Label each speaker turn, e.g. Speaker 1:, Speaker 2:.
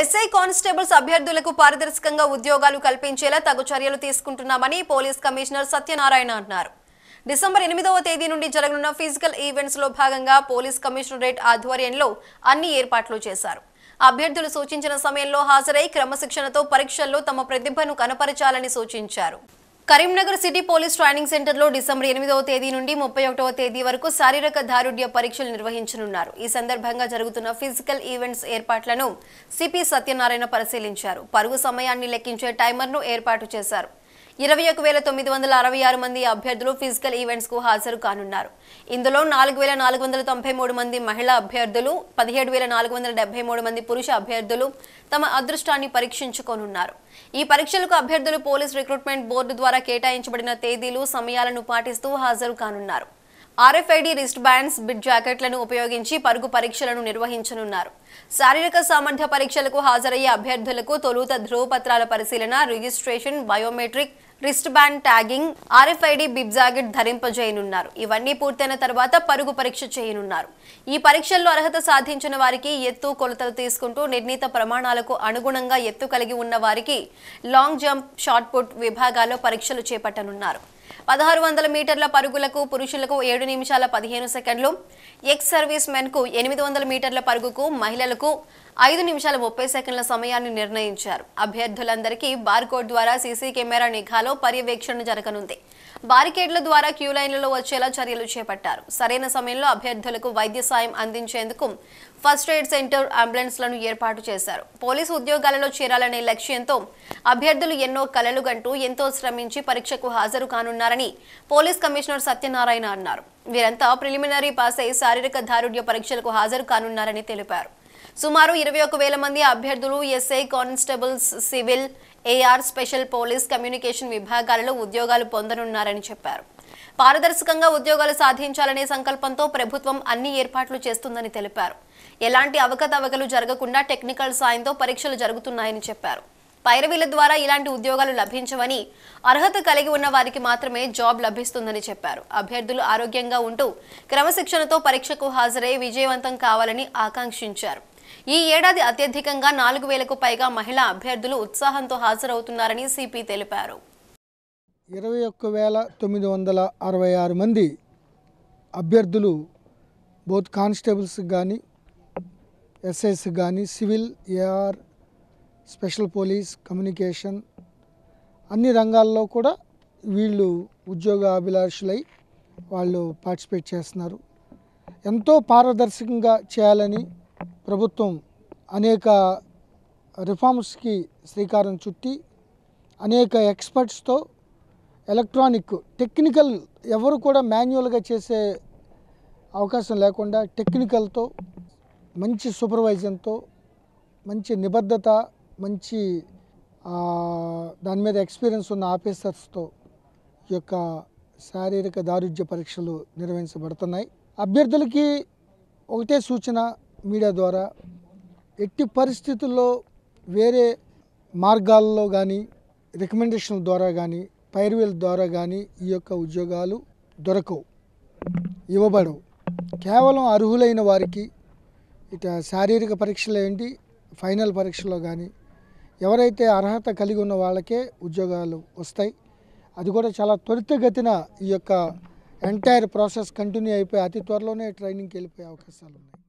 Speaker 1: SI constables అభ్యర్థులకు పారదర్శకంగా ఉద్యోగాలు కల్పించేలా తగు చర్యలు తీసుకుంటున్నామని పోలీస్ కమిషనర్ సత్యనారాయణ అన్నారు డిసెంబర్ ఎనిమిదవ తేదీ నుండి జరగనున్న ఫిజికల్ ఈవెంట్స్ లో భాగంగా పోలీస్ కమిషనరేట్ ఆధ్వర్యంలో అన్ని ఏర్పాట్లు చేశారు అభ్యర్థులు సూచించిన సమయంలో హాజరై క్రమశిక్షణతో పరీక్షల్లో తమ ప్రతిభను కనపరచాలని సూచించారు కరీంనగర్ సిటీ పోలీస్ ట్రైనింగ్ సెంటర్లో డిసెంబర్ ఎనిమిదవ తేదీ నుండి ముప్పై ఒకటవ తేదీ వరకు శారీరక దారుఢ్య పరీక్షలు నిర్వహించనున్నారు ఈ సందర్భంగా జరుగుతున్న ఫిజికల్ ఈవెంట్స్ ఏర్పాట్లను సిపి సత్యనారాయణ పరిశీలించారు పరుగు సమయాన్ని లెక్కించే టైమర్ను ఏర్పాటు చేశారు ఇరవై ఒక వేల తొమ్మిది వందల అరవై ఆరు మంది అభ్యర్థులు ఫిజికల్ ఈవెంట్స్కు హాజరు కానున్నారు ఇందులో నాలుగు వేల నాలుగు వందల తొంభై మూడు మంది మహిళా అభ్యర్థులు పదిహేడు వేల నాలుగు వందల డెబ్బై మూడు మంది పురుష అభ్యర్థులు తమ అదృష్టాన్ని పరీక్షించుకోనున్నారు ఈ పరీక్షలకు అభ్యర్థులు పోలీస్ రిక్రూట్మెంట్ బోర్డు ద్వారా కేటాయించబడిన తేదీలు సమయాలను పాటిస్తూ హాజరు కానున్నారు ఆర్ఎఫ్ఐడి రిస్ట్ బ్యాండ్స్ బిడ్ జాకెట్లను ఉపయోగించి పరుగు పరీక్షలను నిర్వహించనున్నారు శారీరక సామర్థ్య పరీక్షలకు హాజరయ్యే అభ్యర్థులకు తొలుత ధ్రువపత్రాల పరిశీలన registration biometric wrist band tagging RFID bib jacket ధరింపజేయనున్నారు ఇవన్నీ పూర్తయిన తర్వాత పరుగు పరీక్ష చేయనున్నారు ఈ పరీక్షల్లో అర్హత సాధించిన వారికి ఎత్తు కొలతలు తీసుకుంటూ నిర్ణీత ప్రమాణాలకు అనుగుణంగా ఎత్తు కలిగి ఉన్న వారికి లాంగ్ జంప్ షార్ట్పుట్ విభాగాల్లో పరీక్షలు చేపట్టనున్నారు పదహారు వందల మీటర్ల పరుగులకు పురుషులకు ఏడు నిమిషాల పదిహేను సెకండ్లు ఎక్స్ సర్వీస్ మెన్కు ఎనిమిది వందల మీటర్ల పరుగుకు మహిళలకు ఐదు నిమిషాల ముప్పై సెకండ్ల సమయాన్ని నిర్ణయించారు అభ్యర్థులందరికీ బార్కోడ్ ద్వారా సీసీ కెమెరా నిఘాలో పర్యవేక్షణ జరగనుంది బారికేడ్ల ద్వారా క్యూ లైన్లలో వచ్చేలా చర్యలు చేపట్టారు సరైన సమయంలో అభ్యర్థులకు వైద్య సాయం అందించేందుకు ఫస్ట్ ఎయిడ్ సెంటర్ అంబులెన్స్లను ఏర్పాటు చేశారు పోలీసు ఉద్యోగాలలో చేరాలనే లక్ష్యంతో అభ్యర్థులు ఎన్నో కలలు గంటూ ఎంతో శ్రమించి పరీక్షకు హాజరు కానున్నారని పోలీస్ కమిషనర్ సత్యనారాయణ అన్నారు వీరంతా ప్రిలిమినరీ పాస్ అయి శారీరక దారుఢ్య పరీక్షలకు హాజరు కానున్నారని తెలిపారు సుమారు ఇరవై ఒక వేల మంది అభ్యర్థులు SI constables civil AR special police communication విభాగాలలో ఉద్యోగాలు పొందనున్నారని చెప్పారు పారదర్శకంగా ఉద్యోగాలు సాధించాలనే సంకల్పంతో ప్రభుత్వం అన్ని ఏర్పాట్లు చేస్తుందని తెలిపారు ఎలాంటి అవకతవకలు జరగకుండా టెక్నికల్ సాయంతో పరీక్షలు జరుగుతున్నాయని చెప్పారు పైరవీల ద్వారా ఇలాంటి ఉద్యోగాలు లభించవని అర్హత కలిగి ఉన్న వారికి మాత్రమే జాబ్ లభిస్తుందని చెప్పారు అభ్యర్థులు ఆరోగ్యంగా ఉంటూ క్రమశిక్షణతో పరీక్షకు హాజరై విజయవంతం కావాలని ఆకాంక్షించారు ఈ ఏడాది అత్యధికంగా నాలుగు వేలకు పైగా మహిళా అభ్యర్థులు ఉత్సాహంతో హాజరవుతున్నారని సిపి తెలిపారు
Speaker 2: ఇరవై ఒక్క వేల తొమ్మిది వందల అరవై ఆరు మంది అభ్యర్థులు బోత్ కానిస్టేబుల్స్ కానీ ఎస్ఐస్ కానీ civil AR special police communication అన్ని రంగాల్లో కూడా వీళ్ళు ఉద్యోగ అభిలాషులై వాళ్ళు పార్టిసిపేట్ చేస్తున్నారు ఎంతో పారదర్శకంగా చేయాలని ప్రభుత్వం అనేక రిఫార్మ్స్కి శ్రీకారం చుట్టి అనేక ఎక్స్పర్ట్స్తో ఎలక్ట్రానిక్ టెక్నికల్ ఎవరు కూడా మాన్యువల్గా చేసే అవకాశం లేకుండా టెక్నికల్తో మంచి సూపర్వైజన్తో మంచి నిబద్ధత మంచి దాని మీద ఎక్స్పీరియన్స్ ఉన్న ఆఫీసర్స్తో ఈ యొక్క శారీరక దారుద్య పరీక్షలు నిర్వహించబడుతున్నాయి అభ్యర్థులకి ఒకటే సూచన మీడియా ద్వారా ఎట్టి పరిస్థితుల్లో వేరే మార్గాల్లో కానీ రికమెండేషన్ల ద్వారా కానీ పైర్వేల ద్వారా కానీ ఈ యొక్క ఉద్యోగాలు దొరకవు ఇవ్వబడవు కేవలం అర్హులైన వారికి ఇట శారీరక పరీక్షలు ఏంటి ఫైనల్ పరీక్షలో కానీ ఎవరైతే అర్హత కలిగి ఉన్న వాళ్ళకే ఉద్యోగాలు వస్తాయి అది కూడా చాలా త్వరితగతిన ఈ యొక్క ఎంటైర్ ప్రాసెస్ కంటిన్యూ అయిపోయి అతి త్వరలోనే ట్రైనింగ్కి వెళ్ళిపోయే అవకాశాలు ఉన్నాయి